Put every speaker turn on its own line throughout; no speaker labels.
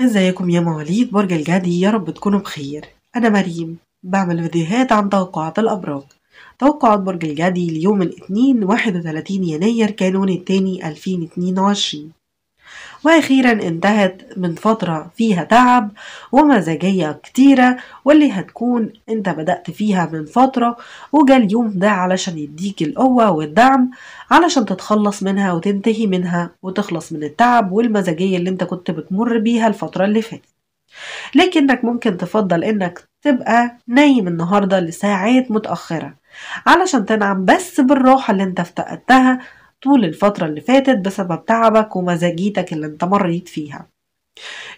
ازيكم يا مواليد برج الجدي يا رب تكونوا بخير انا مريم بعمل فيديوهات عن توقعات الابراج توقعات برج الجدي ليوم الاثنين 31 يناير كانون الثاني 2022 وأخيرا انتهت من فترة فيها تعب ومزاجية كتيرة واللي هتكون انت بدأت فيها من فترة وجا اليوم ده علشان يديك القوة والدعم علشان تتخلص منها وتنتهي منها وتخلص من التعب والمزاجية اللي انت كنت بتمر بيها الفترة اللي فاتت لكنك ممكن تفضل انك تبقى نايم النهاردة لساعات متأخرة علشان تنعم بس بالراحة اللي انت افتقدتها طول الفترة اللي فاتت بسبب تعبك ومزاجيتك اللي انت مريت فيها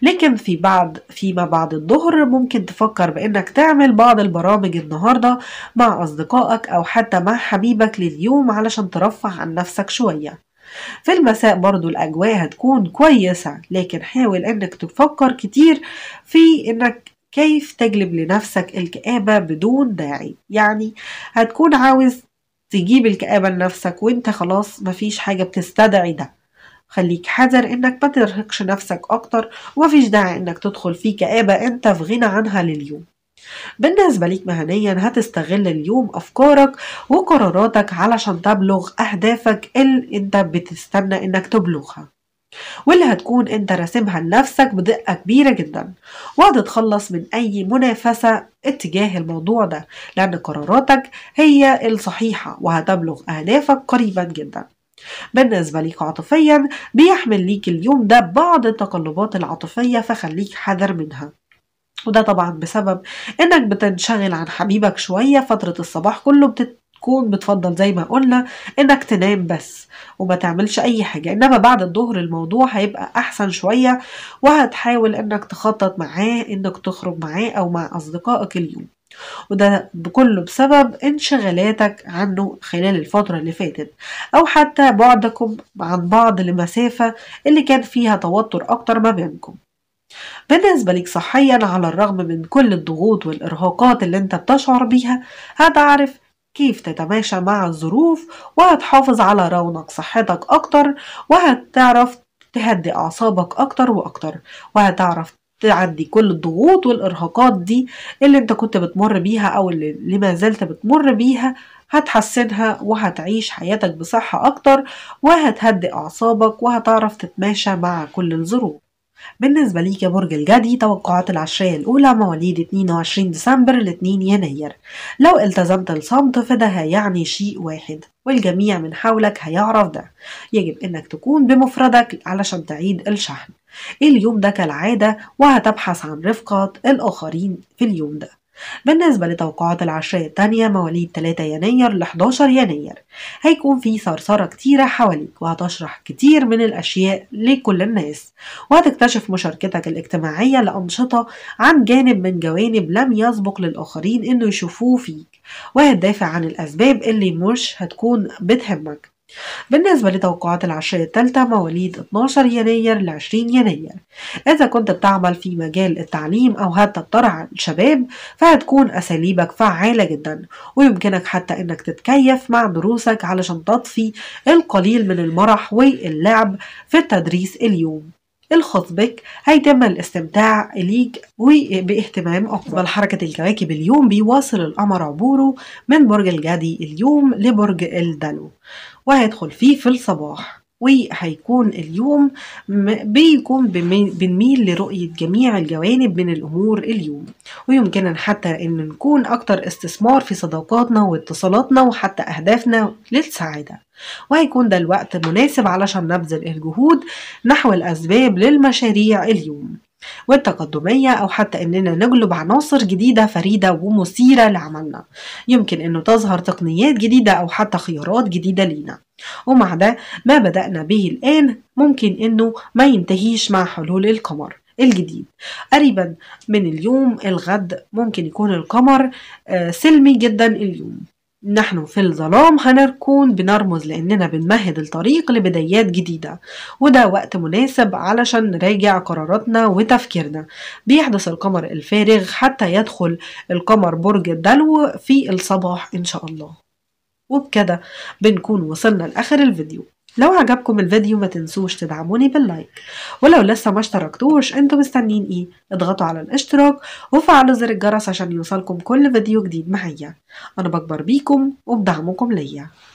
لكن في بعض فيما بعد الظهر ممكن تفكر بأنك تعمل بعض البرامج النهاردة مع أصدقائك أو حتى مع حبيبك لليوم علشان ترفه عن نفسك شوية في المساء برضو الأجواء هتكون كويسة لكن حاول أنك تفكر كتير في أنك كيف تجلب لنفسك الكآبة بدون داعي يعني هتكون عاوز تجيب الكآبة لنفسك وانت خلاص مفيش حاجة بتستدعي ده خليك حذر انك ما ترهقش نفسك اكتر ومفيش داعي انك تدخل في كآبة انت في غنى عنها لليوم بالنسبة ليك مهنيا هتستغل اليوم أفكارك وقراراتك علشان تبلغ أهدافك اللي أنت بتستنى إنك تبلغها واللي هتكون انت راسمها لنفسك بدقة كبيرة جدا وهتتخلص من أي منافسة اتجاه الموضوع ده لأن قراراتك هي الصحيحة وهتبلغ أهدافك قريبا جدا بالنسبة ليك عاطفيا بيحمل ليك اليوم ده بعض التقلبات العاطفية فخليك حذر منها وده طبعا بسبب انك بتنشغل عن حبيبك شوية فترة الصباح كله بتت... تكون بتفضل زي ما قلنا انك تنام بس وما تعملش اي حاجة انما بعد الظهر الموضوع هيبقى احسن شوية وهتحاول انك تخطط معاه انك تخرج معاه او مع اصدقائك اليوم وده كله بسبب انشغالاتك عنه خلال الفترة اللي فاتت أو حتى بعدكم عن بعض لمسافة اللي كان فيها توتر أكتر ما بينكم بالنسبة لك صحيا على الرغم من كل الضغوط والإرهاقات اللي انت بتشعر بيها هتعرف كيف تتماشى مع الظروف وهتحافظ على رونق صحتك أكتر وهتعرف تهدي أعصابك أكتر وأكتر وهتعرف تعدي كل الضغوط والإرهاقات دي اللي انت كنت بتمر بيها أو اللي ما زلت بتمر بيها هتحسنها وهتعيش حياتك بصحة أكتر وهتهدي أعصابك وهتعرف تتماشى مع كل الظروف بالنسبة لي كبرج الجدي توقعات العشرية الأولى مواليد 22 ديسمبر ل 2 يناير لو التزمت الصمت فده هيعني شيء واحد والجميع من حولك هيعرف ده يجب انك تكون بمفردك علشان تعيد الشحن اليوم ده كالعادة وهتبحث عن رفقة الآخرين في اليوم ده بالنسبة لتوقعات العشرية التانية مواليد 3 يناير ل 11 يناير هيكون في ثرثرة كتيرة حواليك وهتشرح كتير من الأشياء لكل الناس وهتكتشف مشاركتك الاجتماعية لأنشطة عن جانب من جوانب لم يسبق للآخرين إنه يشوفوه فيك وهتدافع عن الأسباب اللي مش هتكون بتهمك بالنسبة لتوقعات العشرية الثالثة مواليد 12 يناير ل 20 يناير إذا كنت بتعمل في مجال التعليم أو حتى بترعى الشباب فهتكون أساليبك فعالة جدا ويمكنك حتى إنك تتكيف مع دروسك علشان تطفي القليل من المرح واللعب في التدريس اليوم الخاص بك هيتم الاستمتاع ليك وباهتمام أقبل حركة الكواكب اليوم بيواصل القمر عبوره من برج الجدي اليوم لبرج الدلو وهيدخل فيه في الصباح وهيكون اليوم بيكون بنميل لرؤية جميع الجوانب من الأمور اليوم ويمكننا حتى أن نكون أكتر استثمار في صداقاتنا واتصالاتنا وحتى أهدافنا للسعادة وهيكون ده الوقت مناسب علشان نبذل الجهود نحو الأسباب للمشاريع اليوم والتقدمية أو حتى إننا نجلب عناصر جديدة فريدة ومثيرة لعملنا يمكن إنه تظهر تقنيات جديدة أو حتى خيارات جديدة لينا ومع ده ما بدأنا به الآن ممكن إنه ما ينتهيش مع حلول القمر الجديد قريبا من اليوم الغد ممكن يكون القمر آه، سلمي جدا اليوم نحن في الظلام هنكون بنرمز لأننا بنمهد الطريق لبدايات جديدة وده وقت مناسب علشان نراجع قراراتنا وتفكيرنا بيحدث القمر الفارغ حتى يدخل القمر برج الدلو في الصباح إن شاء الله وبكده بنكون وصلنا لآخر الفيديو لو عجبكم الفيديو ما تنسوش تدعموني باللايك ولو لسه ما اشتركتوش انتوا مستنين ايه اضغطوا على الاشتراك وفعلوا زر الجرس عشان يوصلكم كل فيديو جديد معايا انا بكبر بيكم وبدعمكم ليا